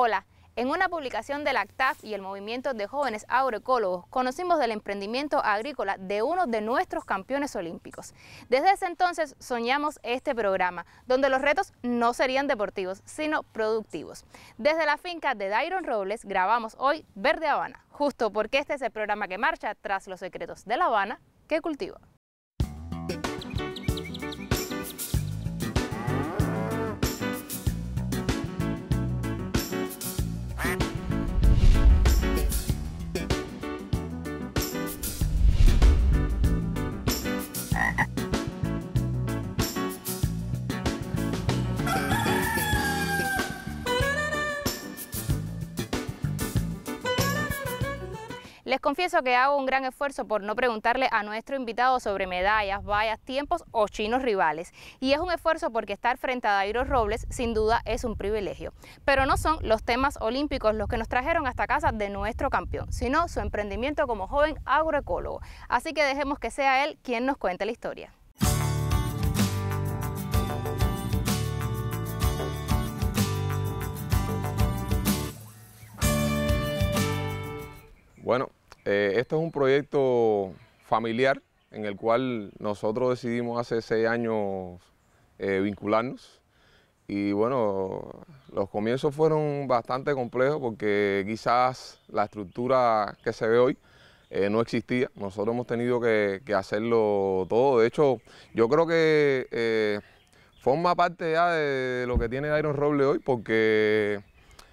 Hola, en una publicación de la ACTAF y el Movimiento de Jóvenes Agroecólogos, conocimos del emprendimiento agrícola de uno de nuestros campeones olímpicos. Desde ese entonces soñamos este programa, donde los retos no serían deportivos, sino productivos. Desde la finca de Dairon Robles grabamos hoy Verde Habana, justo porque este es el programa que marcha tras los secretos de La Habana que cultiva. Les confieso que hago un gran esfuerzo por no preguntarle a nuestro invitado sobre medallas, vallas, tiempos o chinos rivales. Y es un esfuerzo porque estar frente a Dairo Robles sin duda es un privilegio. Pero no son los temas olímpicos los que nos trajeron hasta casa de nuestro campeón, sino su emprendimiento como joven agroecólogo. Así que dejemos que sea él quien nos cuente la historia. Bueno, eh, este es un proyecto familiar en el cual nosotros decidimos hace seis años eh, vincularnos. Y bueno, los comienzos fueron bastante complejos porque quizás la estructura que se ve hoy eh, no existía. Nosotros hemos tenido que, hacerlo todo. De hecho, yo creo que forma parte ya de lo que tiene Iron Roble hoy porque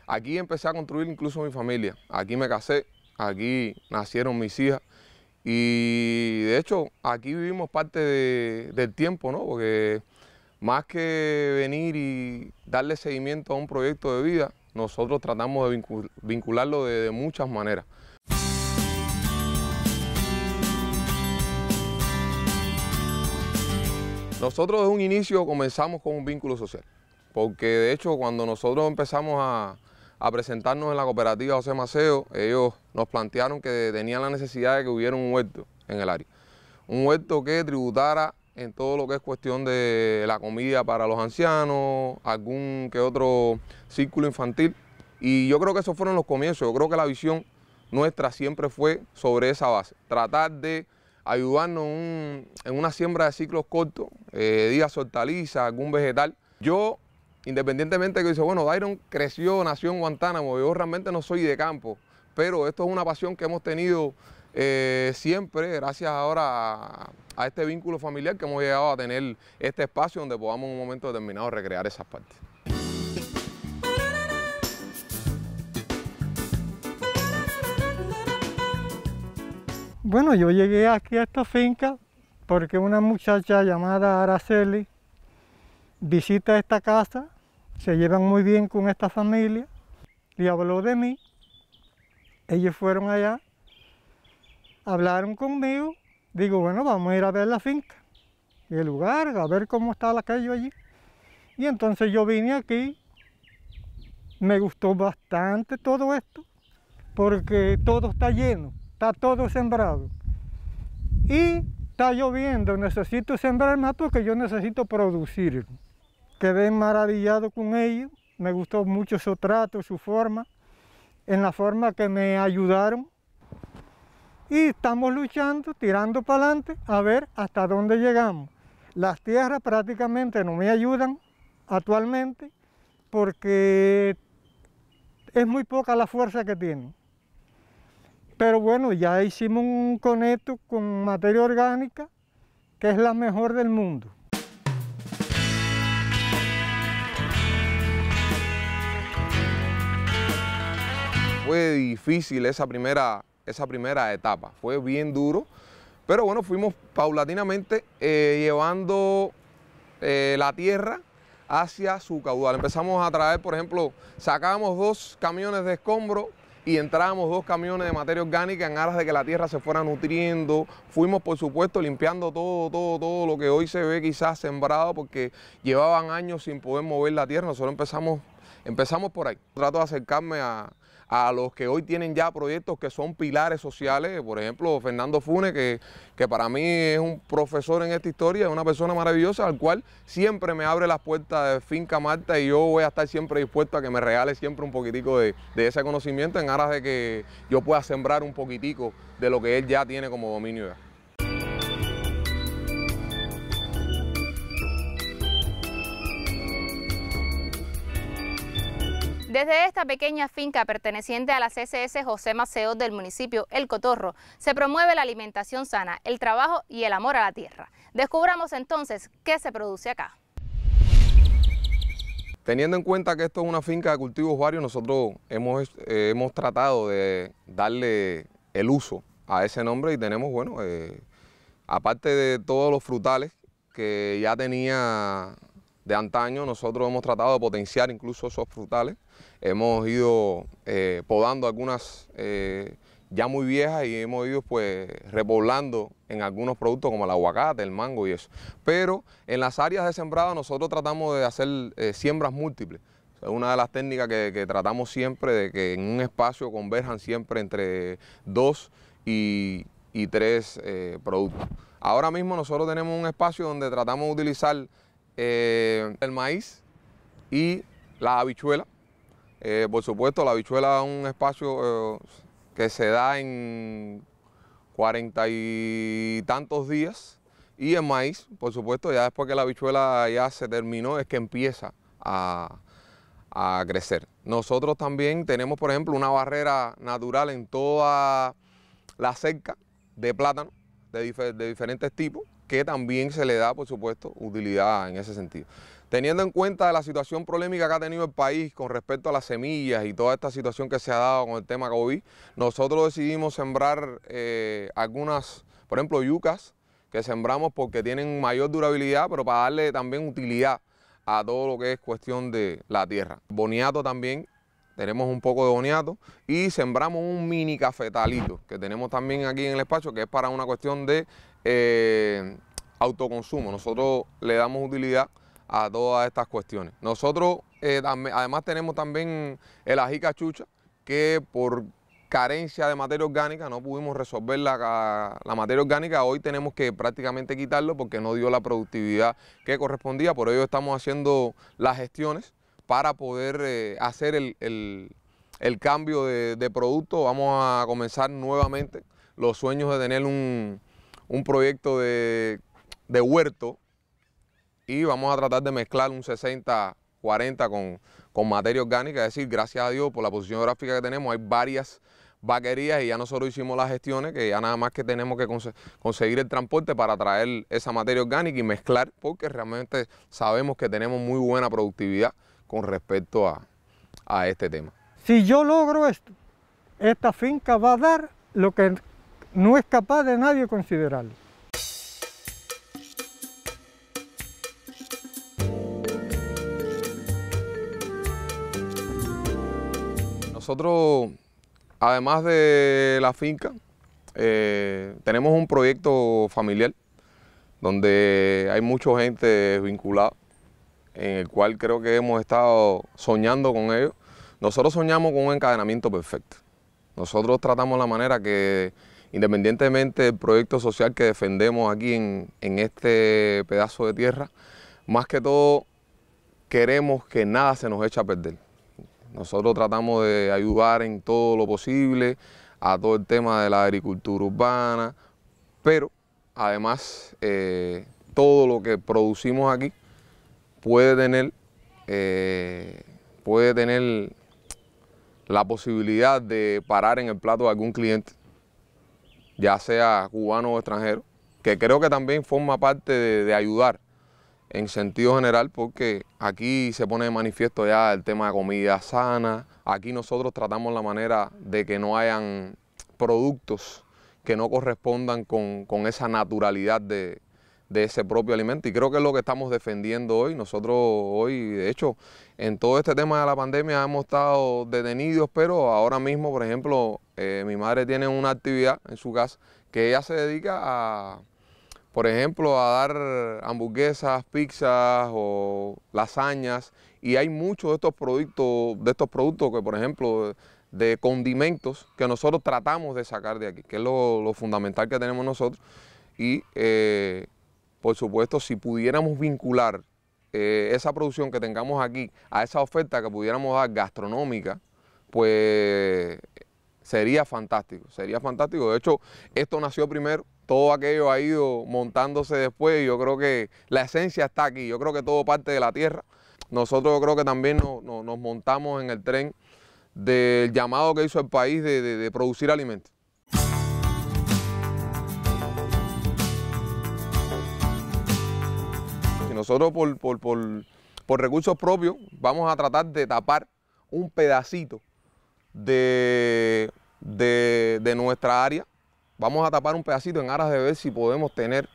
aquí empecé a construir incluso mi familia. Aquí me casé, aquí nacieron mis hijas y de hecho aquí vivimos parte del tiempo, ¿no? Porque más que venir y darle seguimiento a un proyecto de vida, nosotros tratamos de vincularlo de, de muchas maneras. Nosotros desde un inicio comenzamos con un vínculo social, porque de hecho cuando nosotros empezamos a, a presentarnos en la cooperativa José Maceo. Ellos nos plantearon que tenían la necesidad de que hubiera un huerto en el área. Un huerto que tributara en todo lo que es cuestión de la comida para los ancianos, algún que otro círculo infantil. Y yo creo que esos fueron los comienzos. Yo creo que la visión nuestra siempre fue sobre esa base. Tratar de ayudarnos en una siembra de ciclos cortos, eh, días hortalizas, algún vegetal. Yo Independientemente que dice, bueno, Byron creció, nació en Guantánamo, yo realmente no soy de campo, pero esto es una pasión que hemos tenido eh, siempre, gracias ahora a, a, este vínculo familiar que hemos llegado a tener este espacio donde podamos en un momento determinado recrear esas partes. Bueno, yo llegué aquí a esta finca porque una muchacha llamada Araceli visita esta casa se llevan muy bien con esta familia, y habló de mí, ellos fueron allá, hablaron conmigo, digo, bueno, vamos a ir a ver la finca el lugar, a ver cómo está la calle allí. Y entonces yo vine aquí, me gustó bastante todo esto, porque todo está lleno, está todo sembrado. Y está lloviendo, necesito sembrar más porque yo necesito producir quedé maravillado con ellos, me gustó mucho su trato, su forma, en la forma que me ayudaron. Y estamos luchando, tirando para adelante, a ver hasta dónde llegamos. Las tierras prácticamente no me ayudan actualmente porque es muy poca la fuerza que tienen. Pero bueno, ya hicimos un conecto con materia orgánica que es la mejor del mundo. Fue difícil esa primera, esa primera etapa, fue bien duro, pero bueno, fuimos paulatinamente eh, llevando eh, la tierra hacia su caudal. Empezamos a traer, por ejemplo, sacábamos dos camiones de escombro y entrábamos dos camiones de materia orgánica en aras de que la tierra se fuera nutriendo. Fuimos, por supuesto, limpiando todo, todo, todo lo que hoy se ve quizás sembrado porque llevaban años sin poder mover la tierra. Nosotros empezamos, empezamos por ahí. Trato de acercarme a, a los que hoy tienen ya proyectos que son pilares sociales, por ejemplo, Fernando Funes, que, que para mí es un profesor en esta historia, es una persona maravillosa, al cual siempre me abre las puertas de Finca Marta y yo voy a estar siempre dispuesto a que me regale siempre un poquitico de, de ese conocimiento en aras de que yo pueda sembrar un poquitico de lo que él ya tiene como dominio. Desde esta pequeña finca perteneciente a la CSS José Maceo del municipio El Cotorro, se promueve la alimentación sana, el trabajo y el amor a la tierra. Descubramos entonces qué se produce acá. Teniendo en cuenta que esto es una finca de cultivos varios, nosotros hemos, eh, hemos tratado de darle el uso a ese nombre y tenemos, bueno, eh, aparte de todos los frutales que ya tenía de antaño, nosotros hemos tratado de potenciar incluso esos frutales. Hemos ido eh, podando algunas eh, ya muy viejas y hemos ido pues repoblando en algunos productos como el aguacate, el mango y eso. Pero en las áreas de sembrada nosotros tratamos de hacer eh, siembras múltiples. Es una de las técnicas que, tratamos siempre de que en un espacio converjan siempre entre dos y tres productos. Ahora mismo nosotros tenemos un espacio donde tratamos de utilizar eh, el maíz y la habichuela. Eh, por supuesto, la habichuela es un espacio eh, que se da en cuarenta y tantos días. Y el maíz, por supuesto, ya después que la habichuela ya se terminó, es que empieza a, crecer. Nosotros también tenemos, por ejemplo, una barrera natural en toda la cerca de plátano de diferentes tipos que también se le da, por supuesto, utilidad en ese sentido. Teniendo en cuenta la situación polémica que ha tenido el país con respecto a las semillas y toda esta situación que se ha dado con el tema COVID, nosotros decidimos sembrar eh, algunas, por ejemplo, yucas, que sembramos porque tienen mayor durabilidad, pero para darle también utilidad a todo lo que es cuestión de la tierra. Boniato también, tenemos un poco de boniato y sembramos un mini cafetalito que tenemos también aquí en el espacio, que es para una cuestión de eh, autoconsumo. Nosotros le damos utilidad a todas estas cuestiones. Nosotros eh, además tenemos también el ají cachucha, que por carencia de materia orgánica no pudimos resolver la, materia orgánica, hoy tenemos que prácticamente quitarlo porque no dio la productividad que correspondía, por ello estamos haciendo las gestiones para poder eh, hacer el, cambio de producto, vamos a comenzar nuevamente los sueños de tener un, un proyecto de, huerto y vamos a tratar de mezclar un 60-40 con, materia orgánica, es decir, gracias a Dios por la posición geográfica que tenemos, hay varias vaquerías y ya nosotros hicimos las gestiones que ya nada más que tenemos que conseguir el transporte para traer esa materia orgánica y mezclar porque realmente sabemos que tenemos muy buena productividad con respecto a, a este tema. Si yo logro esto, esta finca va a dar lo que no es capaz de nadie considerarlo. Nosotros, además de la finca, eh, tenemos un proyecto familiar donde hay mucha gente vinculada, en el cual creo que hemos estado soñando con ellos. Nosotros soñamos con un encadenamiento perfecto. Nosotros tratamos la manera que independientemente del proyecto social que defendemos aquí en, este pedazo de tierra, más que todo queremos que nada se nos eche a perder. Nosotros tratamos de ayudar en todo lo posible a todo el tema de la agricultura urbana, pero además eh, todo lo que producimos aquí puede tener, eh, puede tener la posibilidad de parar en el plato de algún cliente ya sea cubano o extranjero, que creo que también forma parte de, ayudar en sentido general, porque aquí se pone de manifiesto ya el tema de comida sana, aquí nosotros tratamos la manera de que no hayan productos que no correspondan con, con esa naturalidad de, de ese propio alimento y creo que es lo que estamos defendiendo hoy. Nosotros hoy, de hecho, en todo este tema de la pandemia hemos estado detenidos, pero ahora mismo, por ejemplo, eh, mi madre tiene una actividad en su casa que ella se dedica a, por ejemplo, a dar hamburguesas, pizzas o lasañas y hay muchos de estos productos, de estos productos que, por ejemplo, de condimentos que nosotros tratamos de sacar de aquí, que es lo, fundamental que tenemos nosotros y eh, por supuesto, si pudiéramos vincular eh, esa producción que tengamos aquí a esa oferta que pudiéramos dar gastronómica, pues sería fantástico, sería fantástico. De hecho, esto nació primero, todo aquello ha ido montándose después y yo creo que la esencia está aquí, yo creo que todo parte de la tierra. Nosotros yo creo que también nos montamos en el tren del llamado que hizo el país de producir alimentos. Nosotros por, recursos propios vamos a tratar de tapar un pedacito de, nuestra área. Vamos a tapar un pedacito en aras de ver si podemos tener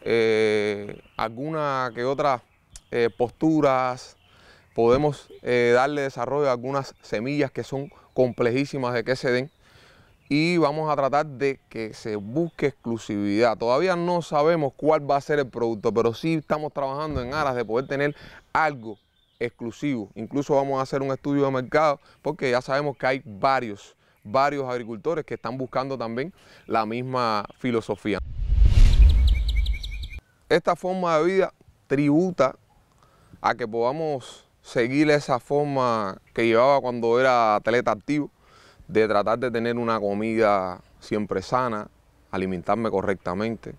eh, alguna que otra eh, posturas, podemos eh, darle desarrollo a algunas semillas que son complejísimas de que se den y vamos a tratar de que se busque exclusividad. Todavía no sabemos cuál va a ser el producto, pero sí estamos trabajando en aras de poder tener algo exclusivo. Incluso vamos a hacer un estudio de mercado porque ya sabemos que hay varios, varios agricultores que están buscando también la misma filosofía. Esta forma de vida tributa a que podamos seguir esa forma que llevaba cuando era atleta activo de tratar de tener una comida siempre sana, alimentarme correctamente,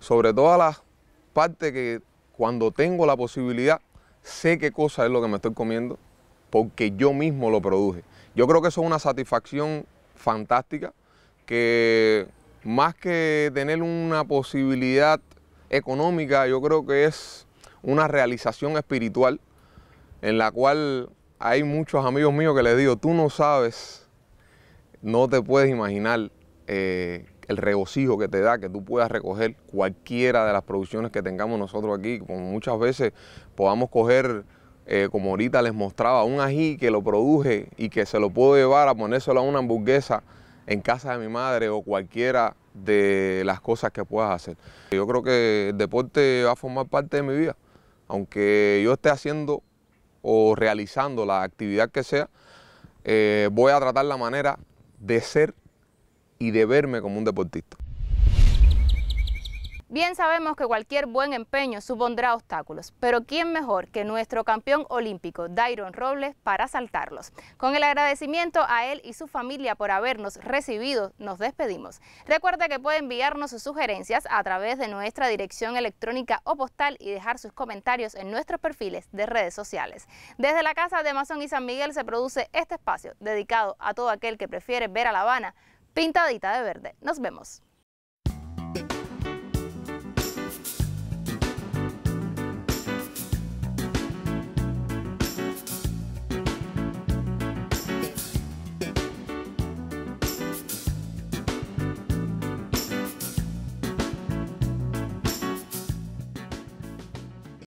sobre todas las partes que cuando tengo la posibilidad sé qué cosa es lo que me estoy comiendo porque yo mismo lo produje. Yo creo que eso es una satisfacción fantástica que más que tener una posibilidad económica, yo creo que es una realización espiritual en la cual hay muchos amigos míos que les digo, tú no sabes no te puedes imaginar eh, el regocijo que te da que tú puedas recoger cualquiera de las producciones que tengamos nosotros aquí, como muchas veces podamos coger, eh, como ahorita les mostraba, un ají que lo produje y que se lo puedo llevar a ponérselo a una hamburguesa en casa de mi madre o cualquiera de las cosas que puedas hacer. Yo creo que el deporte va a formar parte de mi vida, aunque yo esté haciendo o realizando la actividad que sea, eh, voy a tratar la manera de ser y de verme como un deportista. Bien sabemos que cualquier buen empeño supondrá obstáculos, pero ¿quién mejor que nuestro campeón olímpico, Dairon Robles, para saltarlos? Con el agradecimiento a él y su familia por habernos recibido, nos despedimos. Recuerda que puede enviarnos sus sugerencias a través de nuestra dirección electrónica o postal y dejar sus comentarios en nuestros perfiles de redes sociales. Desde la Casa de Mason y San Miguel se produce este espacio dedicado a todo aquel que prefiere ver a La Habana pintadita de verde. Nos vemos.